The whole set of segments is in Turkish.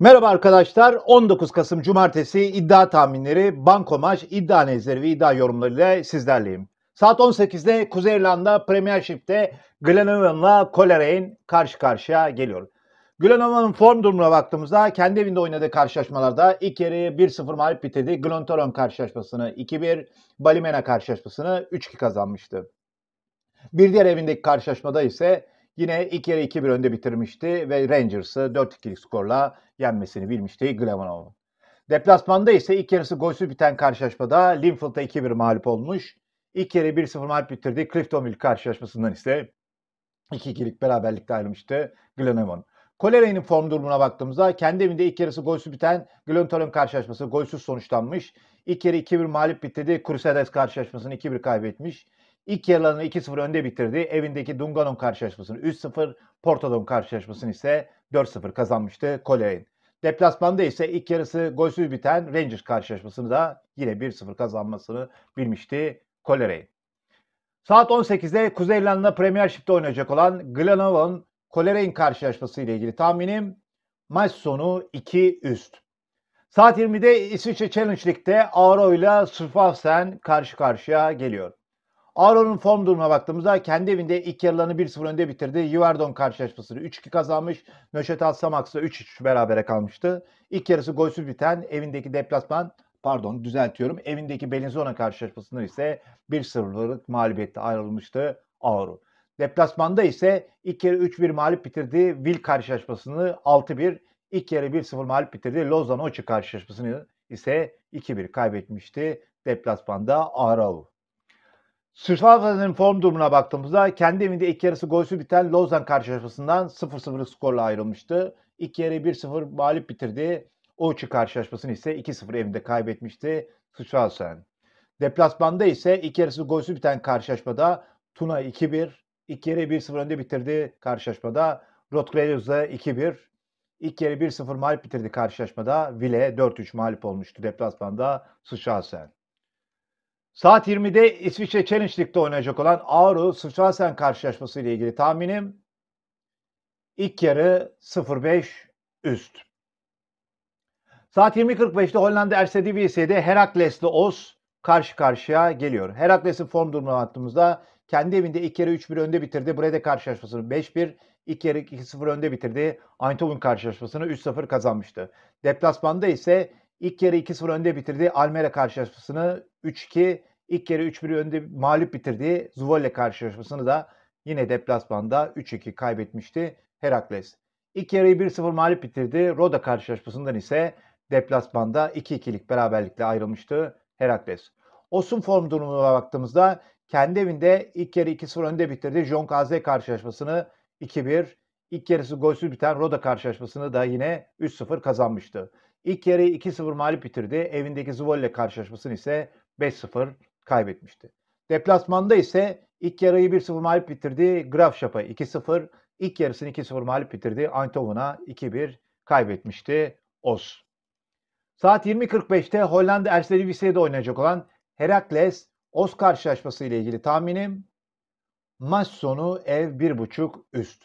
Merhaba arkadaşlar. 19 Kasım Cumartesi iddia tahminleri, banko maç, iddia nezleri ve iddia yorumlarıyla sizlerleyim. Saat 18'de Kuzey İrlanda Premiership'te Glenavon'la Coleraine karşı karşıya geliyor. Glenavon'un form durumuna baktığımızda kendi evinde oynadığı karşılaşmalarda ilk yarıyı 1-0 mağlup bitirdi. Glontoron karşılaşmasını 2-1, Balimena karşılaşmasını 3-2 kazanmıştı. Bir diğer evindeki karşılaşmada ise Yine ilk yarı 2-1 önde bitirmişti ve Rangers'ı 4-2'lik skorla yenmesini bilmişti Glevanov'un. Deplasmanda ise ilk yarısı golsüz biten karşılaşmada Linfield'a 2-1 mağlup olmuş. İlk yarı 1-0 mağlup bitirdi. Cliftonville karşılaşmasından ise 2-2'lik beraberlikte ayrılmıştı Glenavon. Koleray'ın form durumuna baktığımızda kendi evinde ilk yarısı golsüz biten Glöntalon karşılaşması golsüz sonuçlanmış. İlk yarı 2-1 mağlup bitirdi. Crusaders karşılaşmasını 2-1 kaybetmiş. İlk yarılarını 2-0 önde bitirdi. Evindeki Dungan'ın karşılaşmasını 3-0, Porto'dan karşılaşmasını ise 4-0 kazanmıştı Koleyn. Deplasmanda ise ilk yarısı golsüz biten Rangers karşılaşmasını da yine 1-0 kazanmasını bilmişti Kolereyn. Saat 18'de Kuzey İrlanda Premier Şipte oynayacak olan Glenavon Kolereyn karşılaşması ile ilgili tahminim maç sonu 2 üst. Saat 20'de İsviçre Challenge Lig'de Auro ile Sufafsen karşı karşıya geliyor. Aaron'un form durumuna baktığımızda kendi evinde ilk yarılarını 1-0 önde bitirdi. Yuverdon karşılaşmasını 3-2 kazanmış. Nöşetal Samaks'la 3-3 berabere kalmıştı. İlk yarısı golsüz biten evindeki deplasman pardon düzeltiyorum. Evindeki Belinzona karşılaşmasında ise 1-0'lık mağlubiyette ayrılmıştı Aaron. Deplasmanda ise ilk yarı 3-1 mağlup bitirdi. Will karşılaşmasını 6-1, ilk yarı 1-0 mağlup bitirdi. Lozan Oçi karşılaşmasını ise 2-1 kaybetmişti deplasmanda Arau. Sırfazan'ın form durumuna baktığımızda kendi evinde ilk yarısı golsüz biten Lozan karşılaşmasından 0-0'lık skorla ayrılmıştı. İlk yarı 1-0 mağlup bitirdi. Oğuç'u karşılaşmasını ise 2-0 evinde kaybetmişti Sırfazan. Deplasmanda ise ilk yarısı golsüz biten karşılaşmada Tuna 2-1, ilk yarı 1-0 önde bitirdi karşılaşmada. Rotgreloz'a 2-1, ilk yarı 1-0 mağlup bitirdi karşılaşmada. Vile 4-3 mağlup olmuştu deplasmanda Sırfazan. Saat 20'de İsviçre Challenge Lig'de oynayacak olan Aru Sıçrasen karşılaşması ile ilgili tahminim ilk yarı 0-5 üst. Saat 20.45'te Hollanda RCDBC'de Herakles'le Oz karşı karşıya geliyor. Herakles'in form durumuna baktığımızda kendi evinde ilk yarı 3-1 önde bitirdi. Brede karşılaşmasını 5-1, ilk yarı 2-0 önde bitirdi. Eindhoven karşılaşmasını 3-0 kazanmıştı. Deplasmanda ise İlk yarı 2-0 önde bitirdi. Almere karşılaşmasını 3-2, ilk yarı 3-1 önde mağlup bitirdi Zuvalle karşılaşmasını da yine deplasmanda 3-2 kaybetmişti Herakles. İlk yarıyı 1-0 mağlup bitirdi. Roda karşılaşmasından ise deplasmanda 2-2'lik beraberlikle ayrılmıştı Herakles. Osun form durumuna baktığımızda kendi evinde ilk yarı 2-0 önde bitirdi. Jonk AZ karşılaşmasını 2-1, ilk yarısı golsüz biten Roda karşılaşmasını da yine 3-0 kazanmıştı. İlk yarıyı 2-0 mağlup bitirdi. Evindeki Zvolle karşılaşmasını ise 5-0 kaybetmişti. Deplasmanda ise ilk yarıyı 1-0 mağlup bitirdi. Grafşap'a 2-0, İlk yarısını 2-0 mağlup bitirdi. Antovuna 2-1 kaybetmişti Oz. Saat 20.45'te Hollanda Erslerivise'de oynayacak olan Herakles Oz karşılaşması ile ilgili tahminim maç sonu ev 1.5 üst.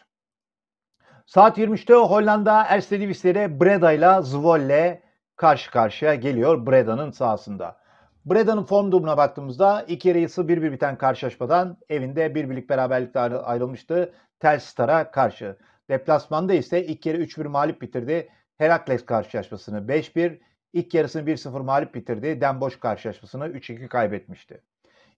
Saat 23'te Hollanda Erstedivis'lere Breda ile Zwolle karşı karşıya geliyor Breda'nın sahasında. Breda'nın form durumuna baktığımızda iki yarı yarısı 1-1 biten karşılaşmadan evinde bir birlik beraberlikte ayrılmıştı Telstar'a karşı. Deplasmanda ise ilk yarı 3-1 mağlup bitirdi. Herakles karşılaşmasını 5-1, ilk yarısını 1-0 mağlup bitirdi. Denboş karşılaşmasını 3-2 kaybetmişti.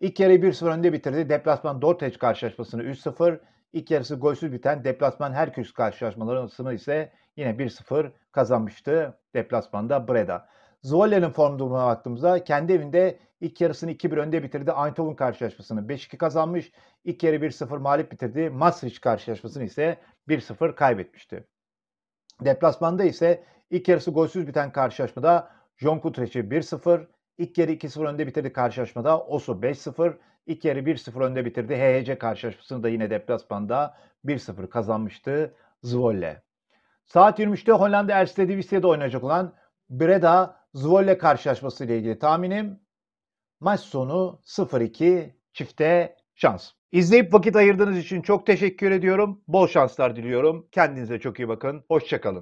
İlk yarı 1-0 önde bitirdi. Deplasman Dortmund karşılaşmasını 3-0, İlk yarısı golsüz biten deplasman Herküs karşılaşmalarını ise yine 1-0 kazanmıştı deplasmanda Breda. Zoller'in form durumuna baktığımızda kendi evinde ilk yarısını 2-1 önde bitirdi. Eindhoven karşılaşmasını 5-2 kazanmış. İlk yarı 1-0 mağlup bitirdi. Maastricht karşılaşmasını ise 1-0 kaybetmişti. Deplasmanda ise ilk yarısı golsüz biten karşılaşmada John Kutreç'i 1-0, ilk yarı 2-0 önde bitirdi karşılaşmada Osu 5-0, İlk yarı 1-0 önde bitirdi. HHC karşılaşmasını da yine deplasmanda 1-0 kazanmıştı Zwolle. Saat 23'te Hollanda Erste Erstedivisye'de oynayacak olan Breda Zwolle karşılaşması ile ilgili tahminim maç sonu 0-2 çifte şans. İzleyip vakit ayırdığınız için çok teşekkür ediyorum. Bol şanslar diliyorum. Kendinize çok iyi bakın. Hoşçakalın.